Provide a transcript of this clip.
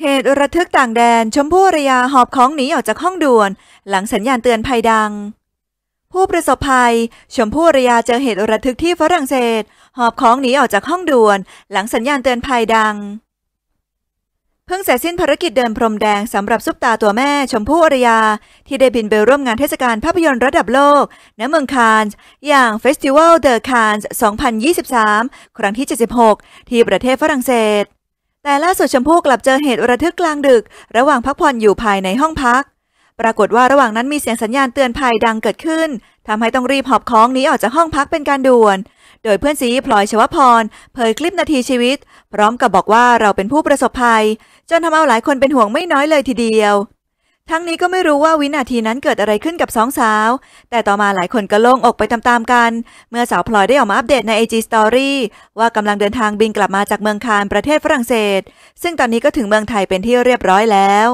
เหตุระทึกต่างแดนชมพู่ระยาหอบของหนีออกจากห้องด่วน หลังสัญญาณเตือนภัยดัง ผู้ประสบภัยชมพู่ระยาเจอเหตุระทึกที่ฝรั่งเศส หอบของหนีออกจากห้องด่วน หลังสัญญาณเตือนภัยดัง เพิ่งเสร็จสิ้นภารกิจเดินพรมแดงสำหรับซุปตาตัวแม่ชมพู่อรยา ที่ได้บินไปร่วมงานเทศกาลภาพยนตร์ระดับโลกณเมืองคานส์อย่าง Festival ด e Cannes 2023 ครั้งที่ 76 ที่ประเทศฝรั่งเศสแต่ล่าสุดชมพู่กลับเจอเหตุระทึกกลางดึกระหว่างพักผ่อนอยู่ภายในห้องพัก ปรากฏว่าระหว่างนั้นมีเสียงสัญญาณเตือนภัยดังเกิดขึ้น ทำให้ต้องรีบหอบคล้องหนีออกจากห้องพักเป็นการด่วน โดยเพื่อนซีพลอยชวพรเผยคลิปนาทีชีวิต พร้อมกับบอกว่าเราเป็นผู้ประสบภัยจนทำเอาหลายคนเป็นห่วงไม่น้อยเลยทีเดียวทั้งนี้ก็ไม่รู้ว่าวินาทีนั้นเกิดอะไรขึ้นกับสองสาว แต่ต่อมาหลายคนก็โล่งอกไปตามๆกัน เมื่อสาวพลอยได้ออกมาอัปเดตใน IG Story ว่ากำลังเดินทางบินกลับมาจากเมืองคานประเทศฝรั่งเศส ซึ่งตอนนี้ก็ถึงเมืองไทยเป็นที่เรียบร้อยแล้ว